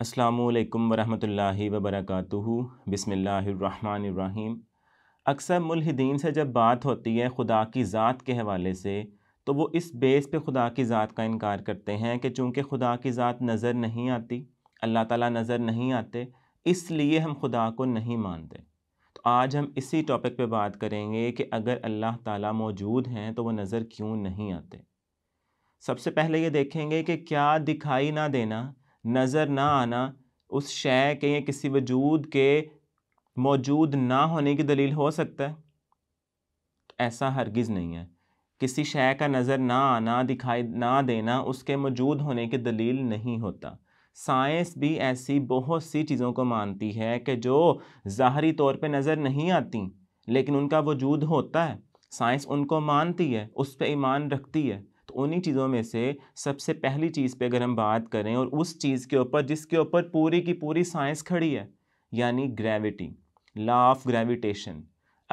अस्सलाम वरम् वबरकातुहु बिस्मिल्लाहिर्रहमानिर्रहीम अक्सर मुलहदीन से जब बात होती है खुदा की ज़ात के हवाले से तो वो इस बेस पे खुदा की ज़ात का इनकार करते हैं कि चूँकि खुदा की ज़ात नज़र नहीं आती अल्लाह ताला नज़र नहीं आते इसलिए हम खुदा को नहीं मानते तो आज हम इसी टॉपिक पे बात करेंगे कि अगर अल्लाह ताला मौजूद हैं तो वो नज़र क्यों नहीं आते सबसे पहले ये देखेंगे कि क्या दिखाई ना देना नज़र ना आना उस शय के या किसी वजूद के मौजूद ना होने की दलील हो सकता है ऐसा हरगिज़ नहीं है किसी शय का नज़र ना आना दिखाई ना देना उसके मौजूद होने की दलील नहीं होता साइंस भी ऐसी बहुत सी चीज़ों को मानती है कि जो ज़ाहरी तौर पे नज़र नहीं आती लेकिन उनका वजूद होता है साइंस उनको मानती है उस पर ईमान रखती है तो उन्हीं चीज़ों में से सबसे पहली चीज़ पे अगर हम बात करें और उस चीज़ के ऊपर जिसके ऊपर पूरी की पूरी साइंस खड़ी है यानी ग्रेविटी लॉ ऑफ ग्रेविटेशन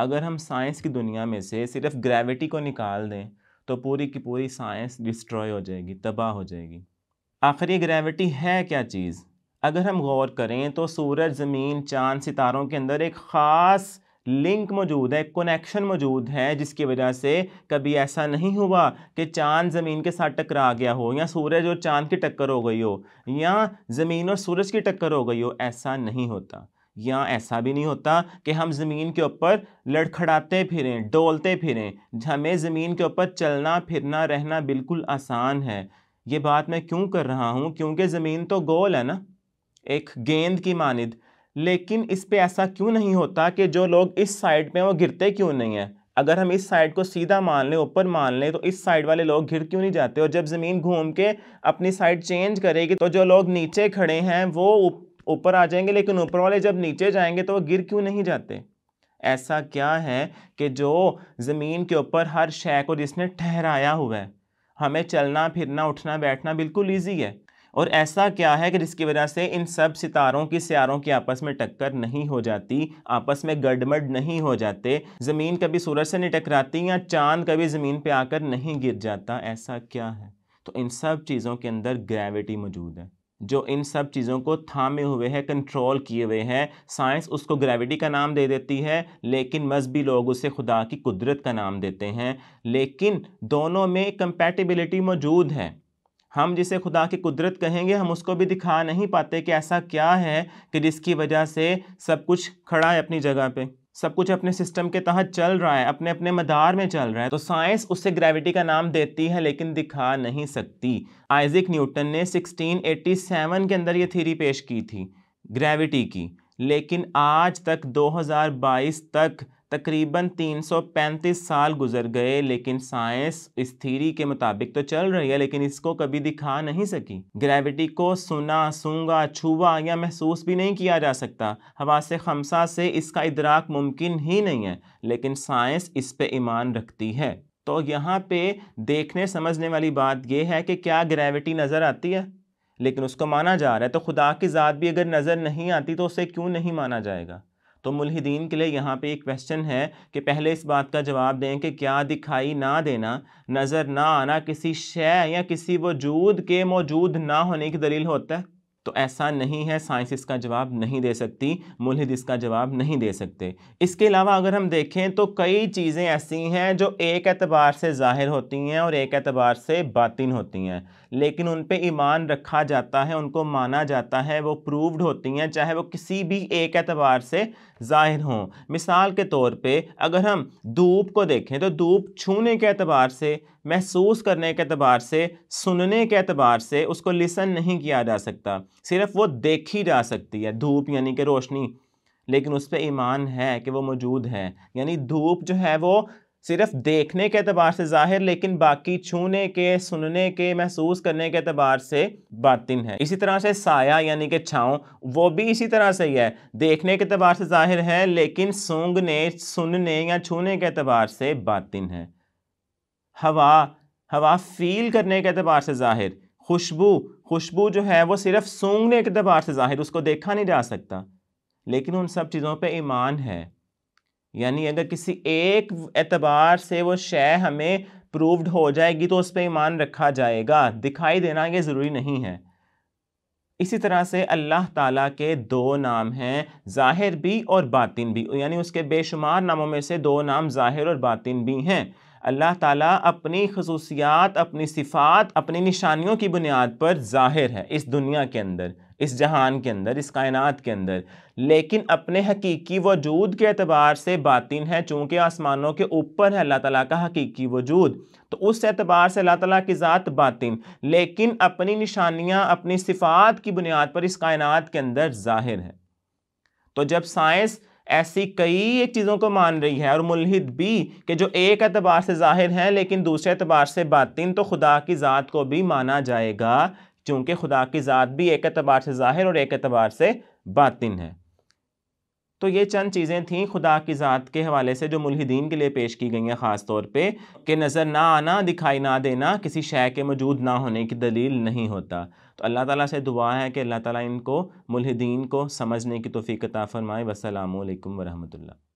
अगर हम साइंस की दुनिया में से सिर्फ ग्रेविटी को निकाल दें तो पूरी की पूरी साइंस डिस्ट्रॉय हो जाएगी तबाह हो जाएगी आखिर ये ग्रेविटी है क्या चीज़ अगर हम गौर करें तो सूरज ज़मीन चांद सितारों के अंदर एक ख़ास लिंक मौजूद है कनेक्शन मौजूद है जिसकी वजह से कभी ऐसा नहीं हुआ कि चांद ज़मीन के साथ टकरा गया हो या सूरज और चांद की टक्कर हो गई हो या ज़मीन और सूरज की टक्कर हो गई हो ऐसा नहीं होता या ऐसा भी नहीं होता कि हम ज़मीन के ऊपर लड़खड़ाते फिरें डोलते फिरें हमें ज़मीन के ऊपर चलना फिरना रहना बिल्कुल आसान है ये बात मैं क्यों कर रहा हूँ क्योंकि ज़मीन तो गोल है ना एक गेंद की मानद लेकिन इस पर ऐसा क्यों नहीं होता कि जो लोग इस साइड पे हैं वो गिरते क्यों नहीं हैं अगर हम इस साइड को सीधा मान लें ऊपर मान लें तो इस साइड वाले लोग घिर क्यों नहीं जाते और जब ज़मीन घूम के अपनी साइड चेंज करेगी तो जो लोग नीचे खड़े हैं वो ऊपर आ जाएंगे लेकिन ऊपर वाले जब नीचे जाएंगे तो वो गिर क्यों नहीं जाते ऐसा क्या है कि जो ज़मीन के ऊपर हर शय को जिसने ठहराया हुआ है हमें चलना फिरना उठना बैठना बिल्कुल ईजी है और ऐसा क्या है कि जिसकी वजह से इन सब सितारों की सियारों की आपस में टक्कर नहीं हो जाती आपस में गड़मड़ नहीं हो जाते ज़मीन कभी सूरज से नहीं टकराती या चांद कभी ज़मीन पर आकर नहीं गिर जाता ऐसा क्या है तो इन सब चीज़ों के अंदर ग्रेविटी मौजूद है जो इन सब चीज़ों को थामे हुए हैं कंट्रोल किए हुए हैं साइंस उसको ग्रेविटी का नाम दे देती है लेकिन मजहबी लोग उसे खुदा की कुदरत का नाम देते हैं लेकिन दोनों में कंपैटिबिलिटी मौजूद है हम जिसे खुदा की कुदरत कहेंगे हम उसको भी दिखा नहीं पाते कि ऐसा क्या है कि जिसकी वजह से सब कुछ खड़ा है अपनी जगह पे सब कुछ अपने सिस्टम के तहत चल रहा है अपने अपने मदार में चल रहा है तो साइंस उससे ग्रेविटी का नाम देती है लेकिन दिखा नहीं सकती आइजिक न्यूटन ने 1687 के अंदर ये थीरी पेश की थी ग्रेविटी की लेकिन आज तक 2022 तक तकरीबन 335 साल गुजर गए लेकिन साइंस इस थीरी के मुताबिक तो चल रही है लेकिन इसको कभी दिखा नहीं सकी ग्रेविटी को सुना सूंगा छुआ या महसूस भी नहीं किया जा सकता हवा से खमसा से इसका इदराक मुमकिन ही नहीं है लेकिन साइंस इस पर ईमान रखती है तो यहाँ पे देखने समझने वाली बात यह है कि क्या ग्रेविटी नज़र आती है लेकिन उसको माना जा रहा है तो खुदा की ज़ात भी अगर नज़र नहीं आती तो उसे क्यों नहीं माना जाएगा तो मुलहिदीन के लिए यहाँ पे एक क्वेश्चन है कि पहले इस बात का जवाब दें कि क्या दिखाई ना देना नज़र ना आना किसी शय या किसी वजूद के मौजूद ना होने की दलील होता है तो ऐसा नहीं है साइंस इसका जवाब नहीं दे सकती मुलहिद इसका जवाब नहीं दे सकते इसके अलावा अगर हम देखें तो कई चीज़ें ऐसी हैं जो एक एतबार से ज़ाहिर होती हैं और एक एतबार से बातिन होती हैं लेकिन उन पर ईमान रखा जाता है उनको माना जाता है वो प्रूव्ड होती हैं चाहे वो किसी भी एक एतबार से ज़ाहिर हों मिसाल के तौर पर अगर हम धूप को देखें तो धूप छूने के एतबार से महसूस करने के अतबार से सुनने के अतबार से उसको लिसन नहीं किया जा सकता सिर्फ वो देखी जा सकती है धूप यानी कि रोशनी लेकिन उस पर ईमान है कि वो मौजूद है यानी धूप जो है वो सिर्फ देखने के अतबार से ज़ाहिर लेकिन बाकी छूने के सुनने के महसूस करने के अतबार से बातिन है इसी तरह से साया यानी कि छाँव वो भी इसी तरह से ही है देखने के अतबार से ज़ाहिर है लेकिन सूंघने सुनने या छूने के अतबार से बातिन है हवा हवा फील करने के अतबार से ज़ाहिर खुशबू खुशबू जो है वो सिर्फ सूंघने के दबार से जाहिर उसको देखा नहीं जा सकता लेकिन उन सब चीज़ों पे ईमान है यानी अगर किसी एक एतबार से वो शय हमें प्रूव्ड हो जाएगी तो उस पर ईमान रखा जाएगा दिखाई देना ये ज़रूरी नहीं है इसी तरह से अल्लाह ताला के दो नाम हैं ज़ाहिर भी और बातिन भी यानी उसके बेशुमार नामों में से दो नाम ज़ाहिर और बातिन भी हैं अल्लाह ताला अपनी खसूसियात अपनी सिफ़ात अपनी निशानियों की बुनियाद पर ज़ाहिर है इस दुनिया के अंदर इस जहान के अंदर इस कायनात के अंदर लेकिन अपने हकीकी वजूद के अतबार से बातिन है चूँकि आसमानों के ऊपर है अल्लाह ताला का हकीकी वजूद तो उस एतबार से अल्लाह ताला की ज़ात बातिन लेकिन अपनी निशानियाँ अपनी सिफ़ात की बुनियाद पर इस कायनात के अंदर ज़ाहिर है तो जब साइंस ऐसी कई एक चीज़ों को मान रही है और मुलहिद भी कि जो एक अतबार से ज़ाहिर हैं लेकिन दूसरे अतबार से बातिन तो खुदा की ज़ात को भी माना जाएगा क्योंकि खुदा की ज़ात भी एक अतबार से ज़ाहिर और एक अतबार से बातिन है तो ये चंद चीज़ें थीं खुदा की ज़ात के हवाले से जो मुलहदीन के लिए पेश की गई हैं ख़ास तौर पे कि नज़र ना आना दिखाई ना देना किसी शय के मौजूद ना होने की दलील नहीं होता तो अल्लाह ताला से दुआ है कि अल्लाह ताला इनको मुलहदीन को समझने की तोफ़ी कता फ़रमाए वसलम वरहमल